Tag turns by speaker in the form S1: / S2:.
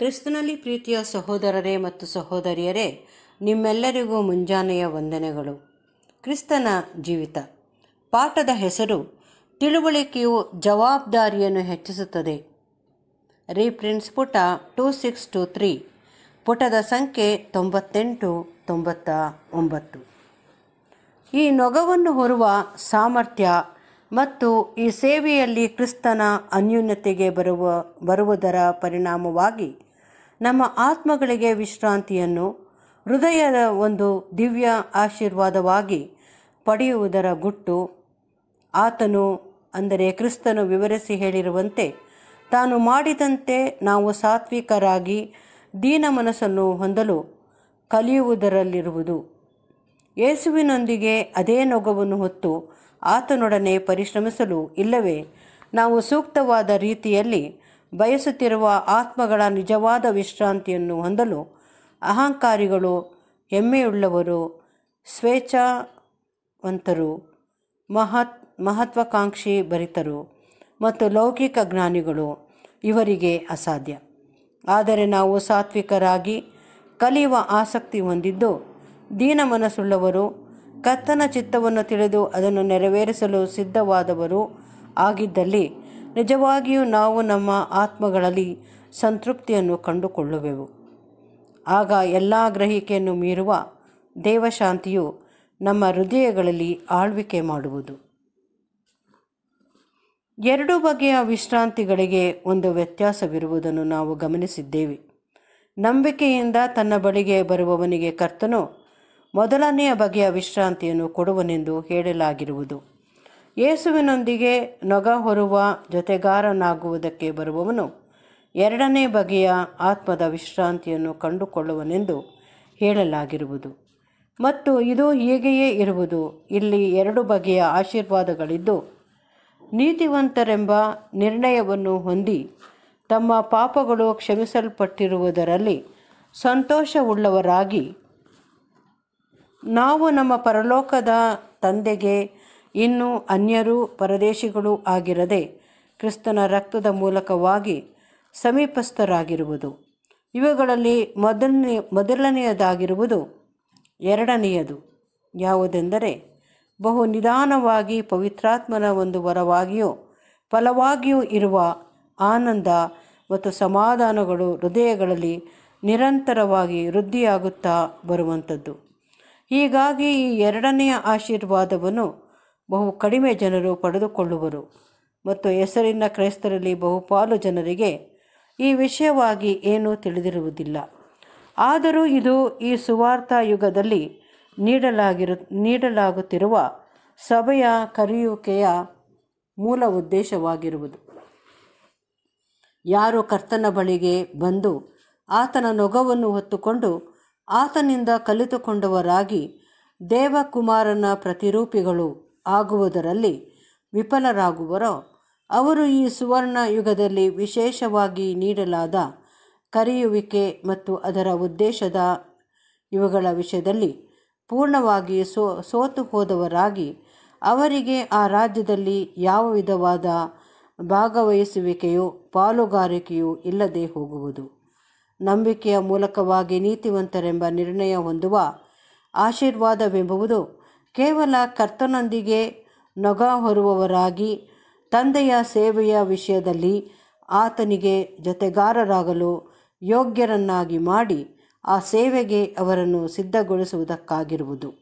S1: ಕ್ರಿಸ್ತನಲ್ಲಿ ಪ್ರೀತಿಯ ಸಹೋದರರೇ ಮತ್ತು ಸಹೋದರಿಯರೇ ನಿಮ್ಮೆಲ್ಲರಿಗೂ ಮುಂಜಾನೆಯ ವಂದನೆಗಳು ಕ್ರಿಸ್ತನ ಜೀವಿತ ಪಾಠದ ಹೆಸರು ತಿಳುವಳಿಕೆಯು ಜವಾಬ್ದಾರಿಯನ್ನು ಹೆಚ್ಚಿಸುತ್ತದೆ ರೀಪ್ರಿಂಟ್ಸ್ ಪುಟ ಟೂ ಸಿಕ್ಸ್ ಟು ತ್ರೀ ಪುಟದ ಸಂಖ್ಯೆ ತೊಂಬತ್ತೆಂಟು ತೊಂಬತ್ತ ಒಂಬತ್ತು ಈ ನೊಗವನ್ನು ಹೊರುವ ಸಾಮರ್ಥ್ಯ ಮತ್ತು ಈ ಸೇವೆಯಲ್ಲಿ ಕ್ರಿಸ್ತನ ಅನ್ಯೂನ್ಯತೆಗೆ ಬರುವ ಬರುವುದರ ಪರಿಣಾಮವಾಗಿ ನಮ್ಮ ಆತ್ಮಗಳಿಗೆ ವಿಶ್ರಾಂತಿಯನ್ನು ಹೃದಯದ ಒಂದು ದಿವ್ಯ ಆಶೀರ್ವಾದವಾಗಿ ಪಡೆಯುವುದರ ಗುಟ್ಟು ಆತನು ಅಂದರೆ ಕ್ರಿಸ್ತನು ವಿವರಿಸಿ ಹೇಳಿರುವಂತೆ ತಾನು ಮಾಡಿದಂತೆ ನಾವು ಸಾತ್ವಿಕರಾಗಿ ದೀನ ಮನಸ್ಸನ್ನು ಹೊಂದಲು ಕಲಿಯುವುದರಲ್ಲಿರುವುದು ಯೇಸುವಿನೊಂದಿಗೆ ಅದೇ ನೊಗವನ್ನು ಹೊತ್ತು ಆತನೊಡನೆ ಪರಿಶ್ರಮಿಸಲು ಇಲ್ಲವೇ ನಾವು ಸೂಕ್ತವಾದ ರೀತಿಯಲ್ಲಿ ಬಯಸುತ್ತಿರುವ ಆತ್ಮಗಳ ನಿಜವಾದ ವಿಶ್ರಾಂತಿಯನ್ನು ಹೊಂದಲು ಅಹಂಕಾರಿಗಳು ಹೆಮ್ಮೆಯುಳ್ಳವರು ಸ್ವೇಚ್ಛಾವಂತರು ಮಹತ್ ಮಹತ್ವಾಕಾಂಕ್ಷಿ ಭರಿತರು ಮತ್ತು ಲೌಕಿಕ ಜ್ಞಾನಿಗಳು ಇವರಿಗೆ ಅಸಾಧ್ಯ ಆದರೆ ನಾವು ಸಾತ್ವಿಕರಾಗಿ ಕಲಿಯುವ ಆಸಕ್ತಿ ಹೊಂದಿದ್ದು ದೀನ ಮನಸ್ಸುಳ್ಳವರು ಕರ್ತನ ಚಿತ್ತವನ್ನು ತಿಳಿದು ಅದನ್ನು ನೆರವೇರಿಸಲು ಸಿದ್ಧವಾದವರು ಆಗಿದ್ದಲ್ಲಿ ನಿಜವಾಗಿಯೂ ನಾವು ನಮ್ಮ ಆತ್ಮಗಳಲ್ಲಿ ಸಂತೃಪ್ತಿಯನ್ನು ಕಂಡುಕೊಳ್ಳುವೆವು ಆಗ ಎಲ್ಲ ಗ್ರಹಿಕೆಯನ್ನು ಮೀರುವ ದೇವಶಾಂತಿಯು ನಮ್ಮ ಹೃದಯಗಳಲ್ಲಿ ಆಳ್ವಿಕೆ ಮಾಡುವುದು ಎರಡು ಬಗೆಯ ವಿಶ್ರಾಂತಿಗಳಿಗೆ ಒಂದು ವ್ಯತ್ಯಾಸವಿರುವುದನ್ನು ನಾವು ಗಮನಿಸಿದ್ದೇವೆ ನಂಬಿಕೆಯಿಂದ ತನ್ನ ಬಳಿಗೆ ಬರುವವನಿಗೆ ಕರ್ತನು ಮೊದಲನೆಯ ಬಗೆಯ ವಿಶ್ರಾಂತಿಯನ್ನು ಕೊಡುವನೆಂದು ಹೇಳಲಾಗಿರುವುದು ಯೇಸುವಿನೊಂದಿಗೆ ನೊಗ ಹೊರುವ ಜೊತೆಗಾರನಾಗುವುದಕ್ಕೆ ಬರುವವನು ಎರಡನೇ ಬಗೆಯ ಆತ್ಮದ ವಿಶ್ರಾಂತಿಯನ್ನು ಕಂಡುಕೊಳ್ಳುವನೆಂದು ಹೇಳಲಾಗಿರುವುದು ಮತ್ತು ಇದು ಹೀಗೆಯೇ ಇರುವುದು ಇಲ್ಲಿ ಎರಡು ಬಗೆಯ ಆಶೀರ್ವಾದಗಳಿದ್ದು ನೀತಿವಂತರೆಂಬ ನಿರ್ಣಯವನ್ನು ಹೊಂದಿ ತಮ್ಮ ಪಾಪಗಳು ಕ್ಷಮಿಸಲ್ಪಟ್ಟಿರುವುದರಲ್ಲಿ ಸಂತೋಷವುಳ್ಳವರಾಗಿ ನಾವು ನಮ್ಮ ಪರಲೋಕದ ತಂದೆಗೆ ಇನ್ನು ಅನ್ಯರು ಪರದೇಶಿಗಳು ಆಗಿರದೆ ಕ್ರಿಸ್ತನ ರಕ್ತದ ಮೂಲಕವಾಗಿ ಸಮೀಪಸ್ಥರಾಗಿರುವುದು ಇವುಗಳಲ್ಲಿ ಮೊದಲನೇ ಮೊದಲನೆಯದಾಗಿರುವುದು ಎರಡನೆಯದು ಯಾವುದೆಂದರೆ ಬಹು ನಿಧಾನವಾಗಿ ಪವಿತ್ರಾತ್ಮನ ಒಂದು ವರವಾಗಿಯೂ ಫಲವಾಗಿಯೂ ಇರುವ ಆನಂದ ಮತ್ತು ಸಮಾಧಾನಗಳು ಹೃದಯಗಳಲ್ಲಿ ನಿರಂತರವಾಗಿ ವೃದ್ಧಿಯಾಗುತ್ತಾ ಬರುವಂಥದ್ದು ಹೀಗಾಗಿ ಈ ಎರಡನೆಯ ಆಶೀರ್ವಾದವನ್ನು ಬಹು ಕಡಿಮೆ ಜನರು ಪಡೆದುಕೊಳ್ಳುವರು ಮತ್ತು ಹೆಸರಿನ ಕ್ರೈಸ್ತರಲ್ಲಿ ಬಹುಪಾಲು ಜನರಿಗೆ ಈ ವಿಷಯವಾಗಿ ಏನೂ ತಿಳಿದಿರುವುದಿಲ್ಲ ಆದರೂ ಇದು ಈ ಸುವಾರ್ಥ ಯುಗದಲ್ಲಿ ನೀಡಲಾಗಿರು ನೀಡಲಾಗುತ್ತಿರುವ ಸಭೆಯ ಕರೆಯುವಿಕೆಯ ಮೂಲ ಉದ್ದೇಶವಾಗಿರುವುದು ಯಾರು ಕರ್ತನ ಬಳಿಗೆ ಬಂದು ಆತನ ನೊಗವನ್ನು ಹೊತ್ತುಕೊಂಡು ಆತನಿಂದ ಕಲಿತುಕೊಂಡವರಾಗಿ ದೇವಕುಮಾರನ ಪ್ರತಿರೂಪಿಗಳು ಆಗುವುದರಲ್ಲಿ ವಿಫಲರಾಗುವರೋ ಅವರು ಈ ಸುವರ್ಣ ಯುಗದಲ್ಲಿ ವಿಶೇಷವಾಗಿ ನೀಡಲಾದ ಕರೆಯುವಿಕೆ ಮತ್ತು ಅದರ ಉದ್ದೇಶದ ಇವುಗಳ ವಿಷಯದಲ್ಲಿ ಪೂರ್ಣವಾಗಿ ಸೋ ಸೋತು ಹೋದವರಾಗಿ ಅವರಿಗೆ ಆ ರಾಜ್ಯದಲ್ಲಿ ಯಾವ ವಿಧವಾದ ಭಾಗವಹಿಸುವಿಕೆಯೋ ಪಾಲುಗಾರಿಕೆಯೂ ಇಲ್ಲದೆ ಹೋಗುವುದು ನಂಬಿಕೆಯ ಮೂಲಕವಾಗಿ ನೀತಿವಂತರೆಂಬ ನಿರ್ಣಯ ಹೊಂದುವ ಆಶೀರ್ವಾದವೆಂಬುದು ಕೇವಲ ಕರ್ತನೊಂದಿಗೆ ನೊಗ ಹೊರುವವರಾಗಿ ತಂದೆಯ ಸೇವೆಯ ವಿಷಯದಲ್ಲಿ ಆತನಿಗೆ ಜೊತೆಗಾರರಾಗಲು ಯೋಗ್ಯರನ್ನಾಗಿ ಮಾಡಿ ಆ ಸೇವೆಗೆ ಅವರನ್ನು ಸಿದ್ಧಗೊಳಿಸುವುದಕ್ಕಾಗಿರುವುದು